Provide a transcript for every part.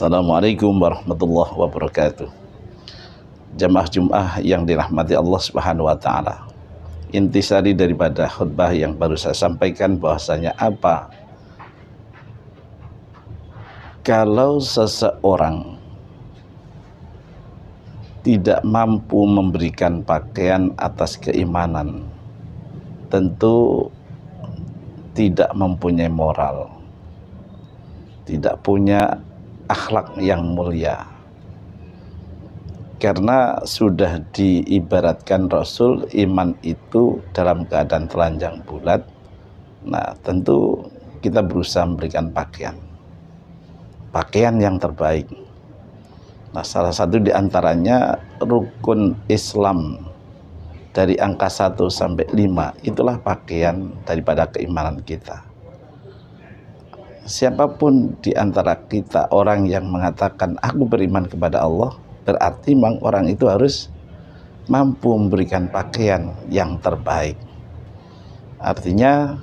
Assalamualaikum warahmatullahi wabarakatuh. Jemaah Jum'ah yang dirahmati Allah Subhanahu wa taala. Intisari daripada khutbah yang baru saya sampaikan bahwasanya apa? Kalau seseorang tidak mampu memberikan pakaian atas keimanan, tentu tidak mempunyai moral, tidak punya akhlak yang mulia karena sudah diibaratkan Rasul iman itu dalam keadaan telanjang bulat nah tentu kita berusaha memberikan pakaian pakaian yang terbaik nah salah satu diantaranya rukun Islam dari angka 1 sampai 5 itulah pakaian daripada keimanan kita siapapun di antara kita orang yang mengatakan aku beriman kepada Allah, berarti memang orang itu harus mampu memberikan pakaian yang terbaik. Artinya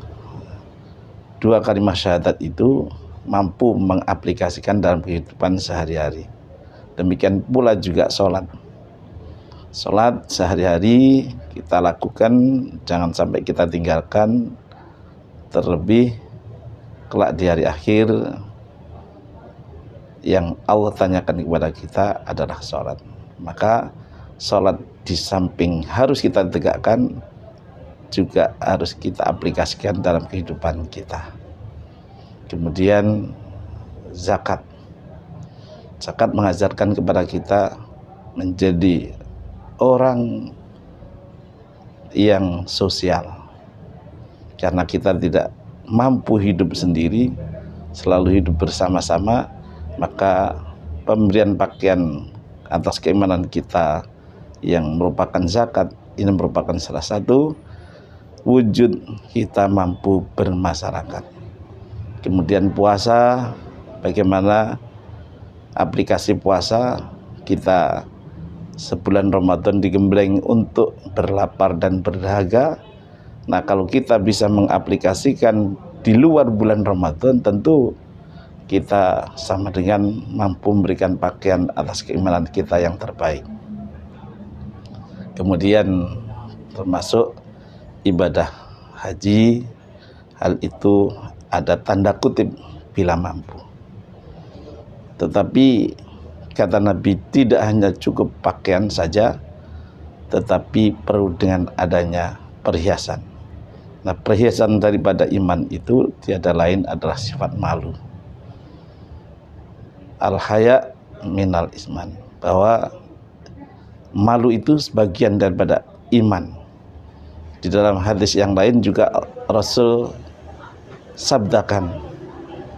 dua kalimat syahadat itu mampu mengaplikasikan dalam kehidupan sehari-hari. Demikian pula juga sholat. Sholat sehari-hari kita lakukan, jangan sampai kita tinggalkan terlebih kelak di hari akhir yang Allah tanyakan kepada kita adalah sholat maka sholat di samping harus kita tegakkan juga harus kita aplikasikan dalam kehidupan kita kemudian zakat zakat mengajarkan kepada kita menjadi orang yang sosial karena kita tidak mampu hidup sendiri, selalu hidup bersama-sama, maka pemberian pakaian atas keimanan kita yang merupakan zakat ini merupakan salah satu wujud kita mampu bermasyarakat. Kemudian puasa, bagaimana aplikasi puasa kita sebulan Ramadan digembleng untuk berlapar dan berdahaga Nah, kalau kita bisa mengaplikasikan di luar bulan Ramadan, tentu kita sama dengan mampu memberikan pakaian atas keimanan kita yang terbaik. Kemudian termasuk ibadah haji, hal itu ada tanda kutip bila mampu. Tetapi kata Nabi tidak hanya cukup pakaian saja, tetapi perlu dengan adanya perhiasan. Nah, perhiasan daripada iman itu tiada lain adalah sifat malu. Al-haya minal isman. Bahwa malu itu sebagian daripada iman. Di dalam hadis yang lain juga Rasul sabdakan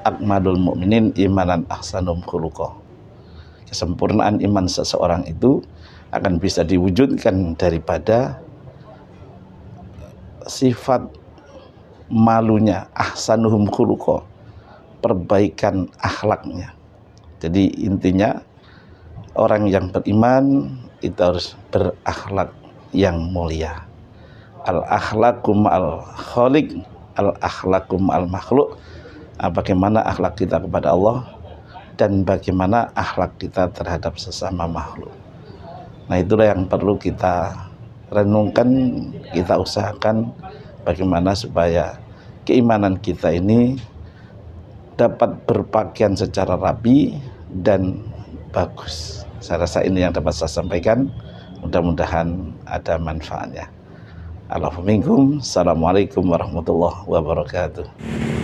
akmadul mu'minin imanan ahsanum khuluqa. Kesempurnaan iman seseorang itu akan bisa diwujudkan daripada sifat malunya ahsanuhum khuluqa perbaikan akhlaknya jadi intinya orang yang beriman itu harus berakhlak yang mulia al akhlakum al khaliq al akhlakum al makhluk ah, bagaimana akhlak kita kepada Allah dan bagaimana akhlak kita terhadap sesama makhluk nah itulah yang perlu kita renungkan, kita usahakan bagaimana supaya keimanan kita ini dapat berpakaian secara rapi dan bagus. Saya rasa ini yang dapat saya sampaikan. Mudah-mudahan ada manfaatnya. Alhamdulillah. Assalamualaikum warahmatullahi wabarakatuh.